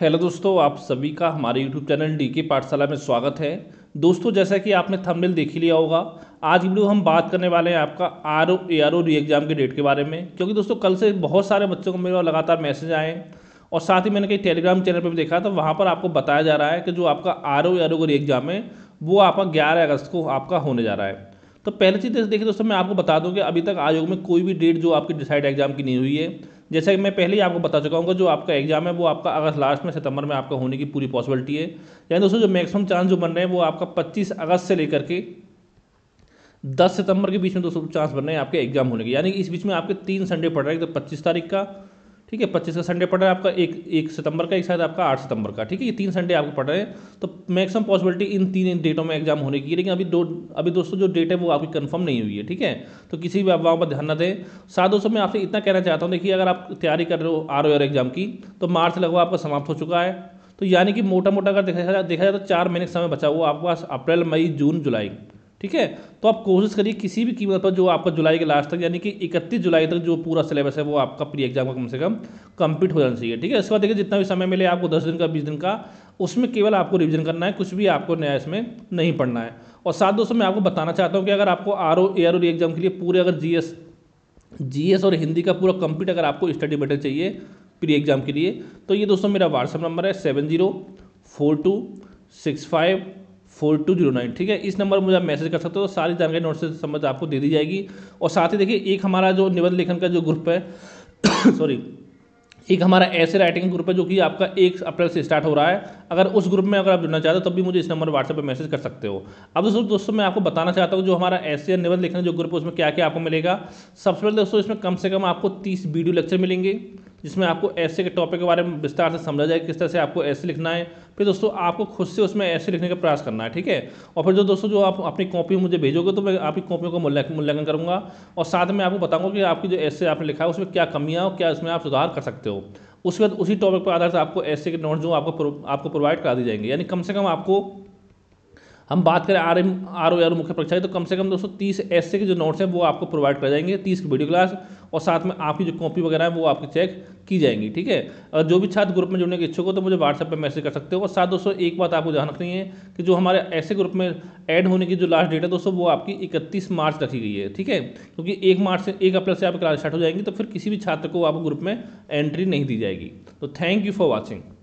hello दोस्तों आप सभी का हमारे यूट्यूब चैनल डी के पाठशाला में स्वागत है दोस्तों जैसा कि आपने थंबनेल देख ही लिया होगा आज वीडियो हम बात करने वाले हैं आपका आर ओ ए आर ओ री एग्ज़ाम के डेट के बारे में क्योंकि दोस्तों कल से बहुत सारे बच्चों को मेरे लगातार मैसेज आए और साथ ही मैंने कहीं टेलीग्राम चैनल पर भी देखा तो वहाँ पर आपको बताया जा रहा है कि जो आपका आर ओ ए आर ओ री एग्ज़ाम है वो आपका ग्यारह अगस्त को आपका होने जा रहा है तो पहली चीज़ तो देखिए दोस्तों मैं आपको बता दूँ कि अभी तक आयोग में कोई भी डेट जो आपकी डिसाइड एग्ज़ाम की नहीं हुई है जैसा कि मैं पहले ही आपको बता चुका हूँ जो आपका एग्जाम है वो आपका अगस्त लास्ट में सितंबर में आपका होने की पूरी पॉसिबिलिटी है यानी दोस्तों जो मैक्सिमम चांस जो बन रहे हैं वो आपका पच्चीस अगस्त से लेकर के दस सितंबर के बीच में दोस्तों चांस बन रहे हैं आपके एग्जाम होने के यानी कि इस बीच में आपके तीन संडे पड़ रहे हैं तो पच्चीस तारीख का ठीक है पच्चीस का संडे पड़ रहा है आपका एक एक सितंबर का एक शायद आपका आठ सितंबर का ठीक है ये तीन संडे आपको पड़ रहे हैं तो मैक्सिमम पॉसिबिलिटी इन तीन डेटों में एग्जाम होने की है लेकिन अभी दो अभी दोस्तों जो डेट है वो आपकी कंफर्म नहीं हुई है ठीक है तो किसी भी अफवाहों पर ध्यान न दें साथ दोस्तों मैं आपसे इतना कहना चाहता हूँ देखिए अगर आप तैयारी कर रहे हो आर ओ एग्जाम की तो मार्च लगभग आपका समाप्त हो चुका है तो यानी कि मोटा मोटा अगर देखा जाए देखा जाए तो चार महीने का समय बचा हुआ आपके पास अप्रैल मई जून जुलाई ठीक है तो आप कोशिश करिए किसी भी कीमत पर जो आपका जुलाई के लास्ट तक यानी कि इकतीस जुलाई तक जो पूरा सिलेबस है वो आपका प्री एग्जाम का कम से कम कंप्लीट हो जाना चाहिए ठीक है इसके बाद देखिए जितना भी समय मिले आपको दस दिन का बीस दिन का उसमें केवल आपको रिविजन करना है कुछ भी आपको नया इसमें नहीं पढ़ना है और साथ दोस्तों मैं आपको बताना चाहता हूँ कि अगर आपको R O A R O exam के लिए पूरे अगर जी एस जी एस और हिंदी का पूरा कंप्लीट अगर आपको स्टडी मटेरियल चाहिए प्री एग्जाम के लिए तो ये दोस्तों मेरा व्हाट्सअप नंबर है seven zero four two six five four two zero nine ठीक है इस नंबर पर मुझे आप मैसेज कर सकते हो सारी जानकारी नोट से समझ आपको दे दी जाएगी और साथ ही देखिए एक हमारा जो निबंध लेखन का जो ग्रुप है सॉरी एक हमारा ऐसे राइटिंग ग्रुप है जो कि आपका एक अप्रैल से स्टार्ट हो रहा है अगर उस ग्रुप में अगर आप जुड़ना चाहते हो तब भी मुझे इस नंबर व्हाट्सएप पर मैसेज कर सकते हो अब दोस्तों दोस्तों मैं आपको बताना चाहता हूँ जो हमारा ऐसे निबंध लेखन जो ग्रुप है उसमें क्या क्या आपको मिलेगा सबसे पहले दोस्तों इसमें कम से कम आपको तीस वीडियो लेक्चर मिलेंगे जिसमें आपको ऐसे के टॉपिक के बारे में विस्तार से समझा जाए किस तरह से आपको ऐसे लिखना है फिर दोस्तों आपको खुद से उसमें ऐसे लिखने का प्रयास करना है ठीक है और फिर जो दोस्तों जो आप अपनी कॉपी मुझे भेजोगे तो मैं आपकी कॉपियों का मूल्यांकन करूँगा और साथ में आपको बताऊँगा कि आपकी जो ऐसे आपने लिखा है उसमें क्या कमियाँ और क्या उसमें आप सुधार कर सकते हो उसके बाद उसी टॉपिक पर आधार से आपको ऐसे के नोट जो आपको आपको प्रोवाइड करा दी जाएंगे यानी कम से कम आपको हम बात करें R M R O R मुख्य परीक्षा की तो कम से कम दोस्तों तीस ऐसे के जो नोट्स हैं वो आपको प्रोवाइड कर जाएंगे तीस की वीडियो क्लास और साथ में आपकी जो कॉपी वगैरह है वो आपकी चेक की जाएंगी ठीक है और जो भी छात्र ग्रुप में जुड़ने के इच्छुक हो तो मुझे व्हाट्सएप पर मैसेज कर सकते हो और साथ दोस्तों एक बात आपको ध्यान रखनी है कि जो हमारे ऐसे ग्रुप में ऐड होने की जो लास्ट डेट है दोस्तों वो आपकी इकतीस मार्च रखी गई है ठीक है क्योंकि एक मार्च से एक अप्रैल से आपकी क्लास स्टार्ट हो जाएंगी तो फिर किसी भी छात्र को आपको ग्रुप में एंट्री नहीं दी जाएगी तो थैंक यू फॉर वॉचिंग